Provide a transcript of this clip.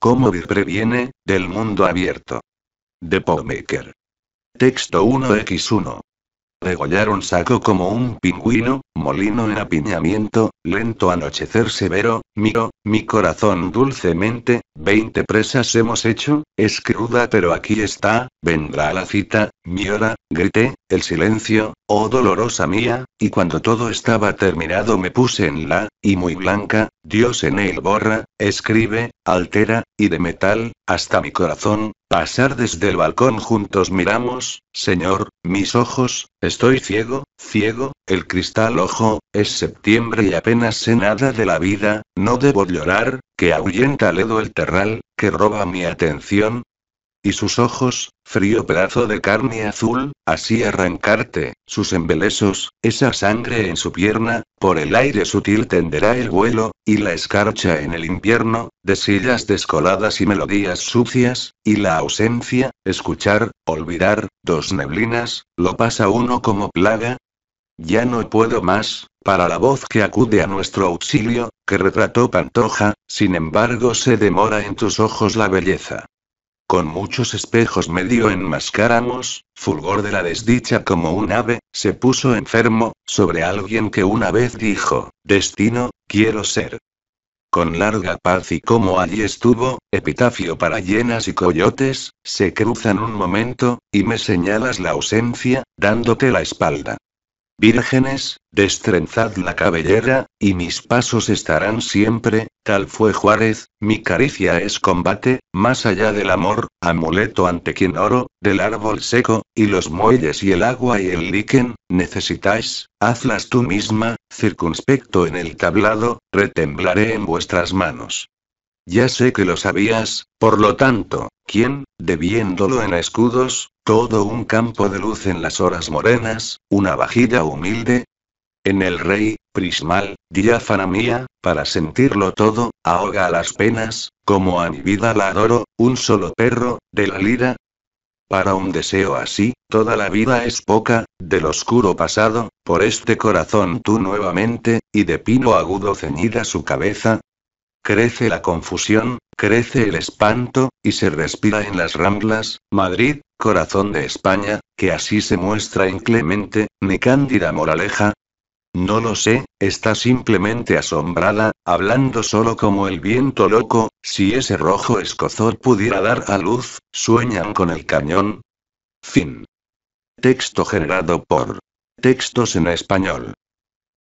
Cómo Vir previene, del mundo abierto. De Maker. Texto 1x1. Regollar un saco como un pingüino, molino en apiñamiento, lento anochecer severo, miro, mi corazón dulcemente, Veinte presas hemos hecho, es cruda pero aquí está, vendrá la cita, mi hora, grité, el silencio, oh dolorosa mía, y cuando todo estaba terminado me puse en la, y muy blanca, Dios en él borra, escribe, altera, y de metal, hasta mi corazón, pasar desde el balcón juntos miramos, Señor, mis ojos, estoy ciego, Ciego, el cristal ojo, es septiembre y apenas sé nada de la vida, no debo llorar, que ahuyenta ledo el terral, que roba mi atención. Y sus ojos, frío pedazo de carne azul, así arrancarte, sus embelesos, esa sangre en su pierna, por el aire sutil tenderá el vuelo, y la escarcha en el invierno, de sillas descoladas y melodías sucias, y la ausencia, escuchar, olvidar, dos neblinas, lo pasa uno como plaga, ya no puedo más, para la voz que acude a nuestro auxilio, que retrató Pantoja, sin embargo se demora en tus ojos la belleza. Con muchos espejos medio enmascaramos, fulgor de la desdicha como un ave, se puso enfermo, sobre alguien que una vez dijo, destino, quiero ser. Con larga paz y como allí estuvo, epitafio para llenas y coyotes, se cruzan un momento, y me señalas la ausencia, dándote la espalda. Vírgenes, destrenzad la cabellera, y mis pasos estarán siempre, tal fue Juárez, mi caricia es combate, más allá del amor, amuleto ante quien oro, del árbol seco, y los muelles y el agua y el liquen, necesitáis, hazlas tú misma, circunspecto en el tablado, retemblaré en vuestras manos. Ya sé que lo sabías, por lo tanto, ¿quién, debiéndolo en escudos, todo un campo de luz en las horas morenas, una vajilla humilde? En el rey, prismal, diáfana mía, para sentirlo todo, ahoga las penas, como a mi vida la adoro, un solo perro, de la lira. Para un deseo así, toda la vida es poca, del oscuro pasado, por este corazón tú nuevamente, y de pino agudo ceñida su cabeza, Crece la confusión, crece el espanto, y se respira en las Ramblas, Madrid, corazón de España, que así se muestra inclemente, ni cándida moraleja. No lo sé, está simplemente asombrada, hablando solo como el viento loco, si ese rojo escozor pudiera dar a luz, sueñan con el cañón. Fin. Texto generado por Textos en Español.